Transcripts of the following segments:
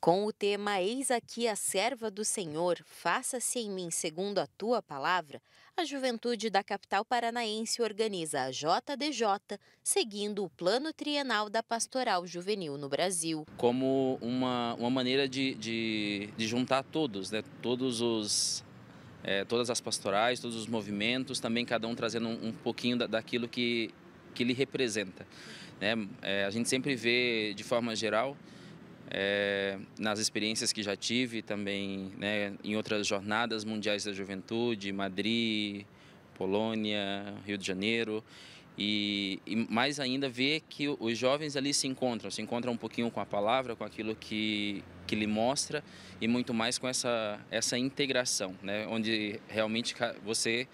com o tema Eis aqui a serva do Senhor, faça-se em mim segundo a tua palavra, a juventude da capital paranaense organiza a JDJ, seguindo o plano trienal da pastoral juvenil no Brasil. Como uma, uma maneira de, de, de juntar todos, né? todos os. É, todas as pastorais, todos os movimentos, também cada um trazendo um, um pouquinho da, daquilo que, que ele representa. Né? É, a gente sempre vê, de forma geral, é, nas experiências que já tive também né, em outras jornadas mundiais da juventude, Madrid, Polônia, Rio de Janeiro. E, e, mais ainda ver que os jovens ali se encontram, se encontram um pouquinho com a palavra, com aquilo que, que lhe mostra e muito mais com essa, essa integração, né? onde realmente você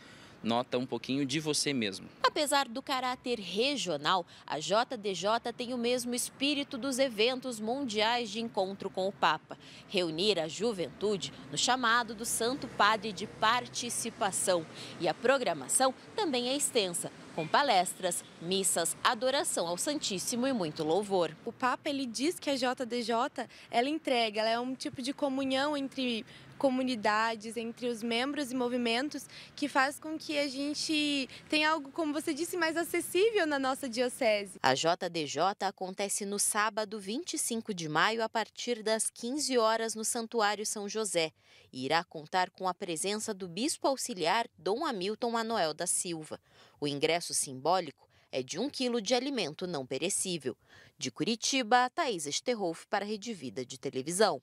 nota um pouquinho de você mesmo. Apesar do caráter regional, a JDJ tem o mesmo espírito dos eventos mundiais de encontro com o Papa. Reunir a juventude no chamado do Santo Padre de participação. E a programação também é extensa com palestras, missas, adoração ao Santíssimo e muito louvor. O Papa ele diz que a JDJ ela entrega, ela é um tipo de comunhão entre comunidades, entre os membros e movimentos, que faz com que a gente tenha algo, como você disse, mais acessível na nossa diocese. A JDJ acontece no sábado 25 de maio, a partir das 15 horas, no Santuário São José, e irá contar com a presença do Bispo Auxiliar Dom Hamilton Manuel da Silva. O ingresso simbólico é de um quilo de alimento não perecível. De Curitiba, Thaís Esterrolf para a Rede Vida de Televisão.